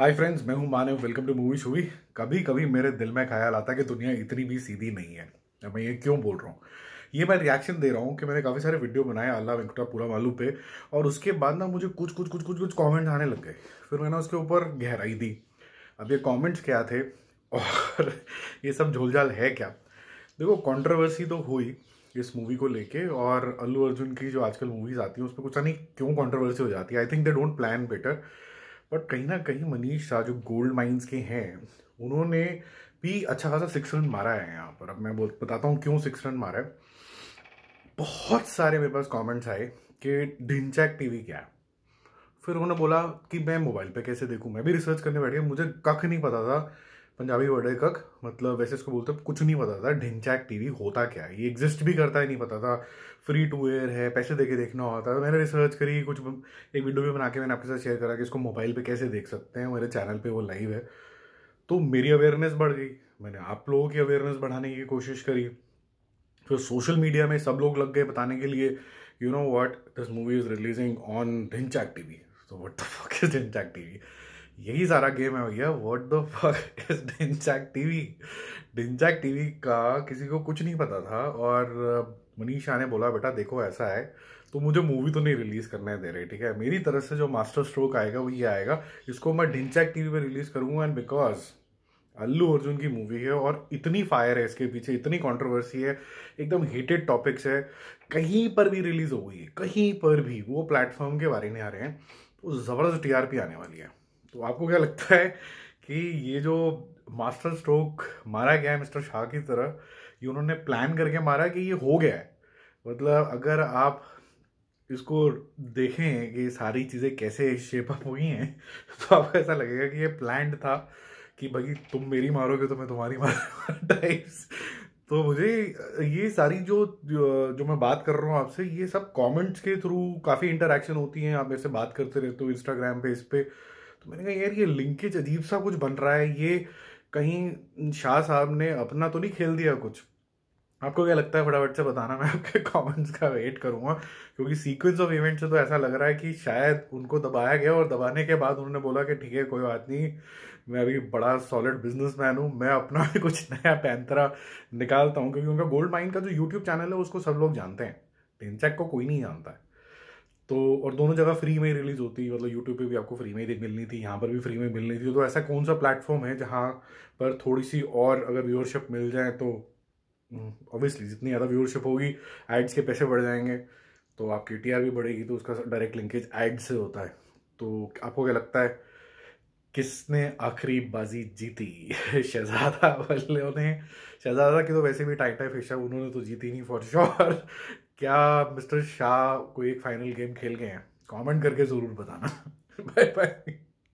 हाय friends मैं हूं Manav welcome to movie shoovy कभी कभी मेरे दिल में ख्याल आता है कि दुनिया इतनी भी सीधी नहीं है मैं ये क्यों बोल रहा हूँ ये मैं रिएक्शन दे रहा हूँ कि मैंने काफ़ी सारे वीडियो बनाए अल्लाह वेंकटा पूरा मालू पे और उसके बाद ना मुझे कुछ कुछ कुछ कुछ कुछ कॉमेंट्स आने लग गए फिर मैंने उसके ऊपर गहराई दी अब ये कॉमेंट्स क्या थे और ये सब झोलझाल है क्या देखो कॉन्ट्रोवर्सी तो हुई इस मूवी को लेके और अल्लू अर्जुन की जो आजकल मूवीज़ आती हैं उस पर कुछ नहीं क्यों कॉन्ट्रोवर्सी हो जाती है I think they don't plan better but कहीं ना कहीं मनीष शाह जो गोल्ड माइंस के हैं उन्होंने भी अच्छा खासा सिक्स रन मारा है यहाँ पर अब मैं बोल बताता हूँ क्यों सिक्स रन मारा है बहुत सारे मेरे पास कॉमेंट्स आए कि ढिंचैक टीवी क्या है फिर उन्होंने बोला कि मैं मोबाइल पे कैसे देखूँ मैं भी रिसर्च करने बैठ गया मुझे कख नहीं पता था पंजाबी वर्ड कक मतलब वैसे इसको बोलते हैं कुछ नहीं पता था ढिंचैक टीवी होता क्या है ये एग्जिस्ट भी करता ही नहीं पता था फ्री टू एयर है पैसे दे के देखना होता है मैंने रिसर्च करी कुछ एक वीडियो भी बना के मैंने आपके साथ शेयर करा कि इसको मोबाइल पे कैसे देख सकते हैं मेरे चैनल पे वो लाइव है तो मेरी अवेयरनेस बढ़ गई मैंने आप लोगों की अवेयरनेस बढ़ाने की कोशिश करी फिर सोशल मीडिया में सब लोग लग गए बताने के लिए you know what this movie is releasing on Dhinchak T V तो वट इज ढिंचैक टी यही सारा गेम है भैया what the fuck is Dhinchak TV Dhinchak TV का किसी को कुछ नहीं पता था और मनीष शाह ने बोला बेटा देखो ऐसा है तो मुझे मूवी तो नहीं रिलीज़ करने दे रहे ठीक है मेरी तरफ से जो मास्टर स्ट्रोक आएगा वो ये आएगा इसको मैं ढिनचैक टीवी पे रिलीज़ करूंगा एंड बिकॉज अल्लू अर्जुन की मूवी है और इतनी फायर है इसके पीछे इतनी कंट्रोवर्सी है एकदम हीटेड टॉपिक्स है कहीं पर भी रिलीज़ हो गई है कहीं पर भी वो प्लेटफॉर्म के बारे में आ रहे हैं तो ज़बरदस्त टीआरपी आने वाली है तो आपको क्या लगता है कि ये जो मास्टर स्ट्रोक मारा गया है मिस्टर शाह की तरह ये उन्होंने प्लान करके मारा कि ये हो गया है मतलब अगर आप इसको देखें कि सारी चीज़ें कैसे शेप अप हुई हैं तो आपको ऐसा लगेगा कि ये प्लान था कि भाई तुम मेरी मारोगे तो मैं तुम्हारी मारूंगा टाइप्स तो मुझे ये सारी जो जो मैं बात कर रहा हूँ आपसे ये सब कमेंट्स के थ्रू काफ़ी इंटरेक्शन होती हैं आप मेरे से बात करते रहते हो इंस्टाग्राम पे इस पर तो मैंने कहा यार ये लिंकेज अजीब सा कुछ बन रहा है ये कहीं शाह साहब ने अपना तो नहीं खेल दिया कुछ आपको क्या लगता है फटाफट से बताना मैं आपके कमेंट्स का वेट करूंगा क्योंकि सीक्वेंस ऑफ इवेंट से तो ऐसा लग रहा है कि शायद उनको दबाया गया और दबाने के बाद उन्होंने बोला कि ठीक है कोई बात नहीं मैं अभी बड़ा सॉलिड बिजनेसमैन हूँ मैं अपना कुछ नया पैंतरा निकालता हूँ क्योंकि उनका गोल्ड माइन का जो यूट्यूब चैनल है उसको सब लोग जानते हैं टेनचैक को कोई नहीं जानता है तो और दोनों जगह फ्री में ही रिलीज़ होती है मतलब यूट्यूब पे भी आपको फ्री में ही मिलनी थी यहाँ पर भी फ्री में मिलनी थी तो ऐसा कौन सा प्लेटफॉर्म है जहाँ पर थोड़ी सी और अगर व्यूअरशिप मिल जाए तो ऑब्वियसली हम्म, जितनी ज़्यादा व्यूअरशिप होगी एड्स के पैसे बढ़ जाएंगे तो आपकी टी भी बढ़ेगी तो उसका डायरेक्ट लिंकेज एड्स से होता है तो आपको क्या लगता है किसने आखिरी बाजी जीती शहजादा वाले ने शहजादा की तो वैसे भी टाइट है फिशा उन्होंने तो जीती नहीं फॉर श्योर क्या मिस्टर शाह कोई एक फाइनल गेम खेल गए हैं कमेंट करके ज़रूर बताना बाय बाय